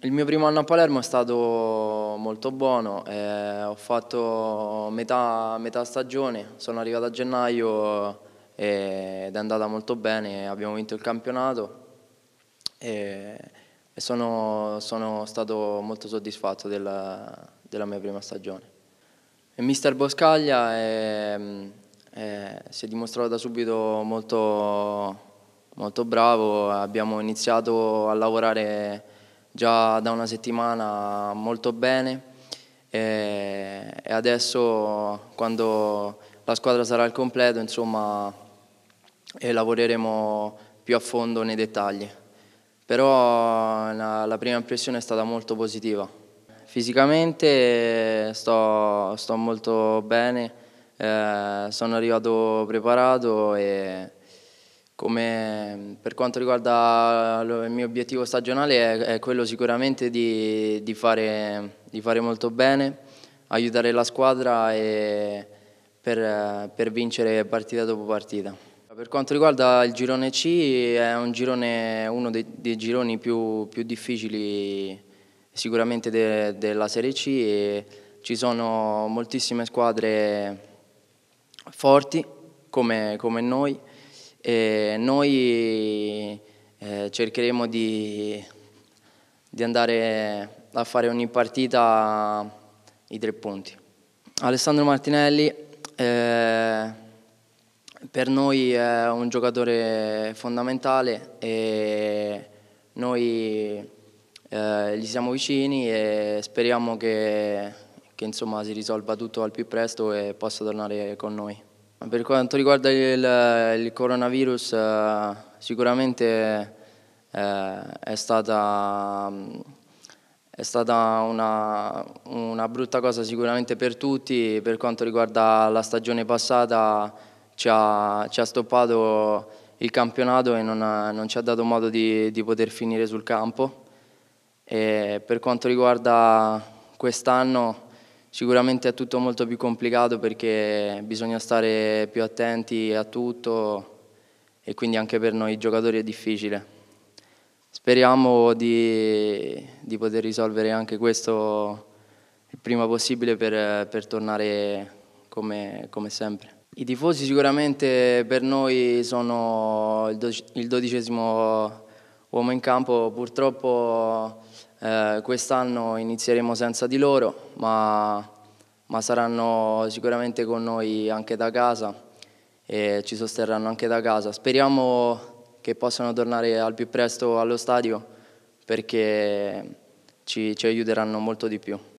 Il mio primo anno a Palermo è stato molto buono, eh, ho fatto metà, metà, stagione, sono arrivato a gennaio ed è andata molto bene, abbiamo vinto il campionato e, e sono, sono, stato molto soddisfatto della, della mia prima stagione. Il mister Boscaglia è, è, si è dimostrato da subito molto, molto bravo, abbiamo iniziato a lavorare già da una settimana molto bene e, e adesso quando la squadra sarà al completo insomma e lavoreremo più a fondo nei dettagli però la, la prima impressione è stata molto positiva fisicamente sto, sto molto bene eh, sono arrivato preparato e come per quanto riguarda il mio obiettivo stagionale è, quello sicuramente di, di, fare, di fare, molto bene, aiutare la squadra per, per, vincere partita dopo partita. Per quanto riguarda il girone C è un girone, uno dei, dei, gironi più, più difficili sicuramente de, della Serie C e ci sono moltissime squadre forti come, come noi e noi eh, cercheremo di, di andare a fare ogni partita i tre punti. Alessandro Martinelli eh, per noi è un giocatore fondamentale e noi eh, gli siamo vicini e speriamo che, che insomma, si risolva tutto al più presto e possa tornare con noi. Per quanto riguarda il, il coronavirus, eh, sicuramente eh, è stata, è stata una, una, brutta cosa sicuramente per tutti. Per quanto riguarda la stagione passata ci ha, ci ha stoppato il campionato e non, non, ci ha dato modo di, di poter finire sul campo. E per quanto riguarda quest'anno Sicuramente è tutto molto più complicato perché bisogna stare più attenti a tutto e quindi anche per noi giocatori è difficile. Speriamo di, di poter risolvere anche questo il prima possibile per, per tornare come, come sempre. I tifosi sicuramente per noi sono il, dodicesimo uomo in campo, purtroppo eh, quest'anno inizieremo senza di loro, ma, ma, saranno sicuramente con noi anche da casa e ci sosterranno anche da casa. Speriamo che possano tornare al più presto allo stadio perché ci, ci aiuteranno molto di più.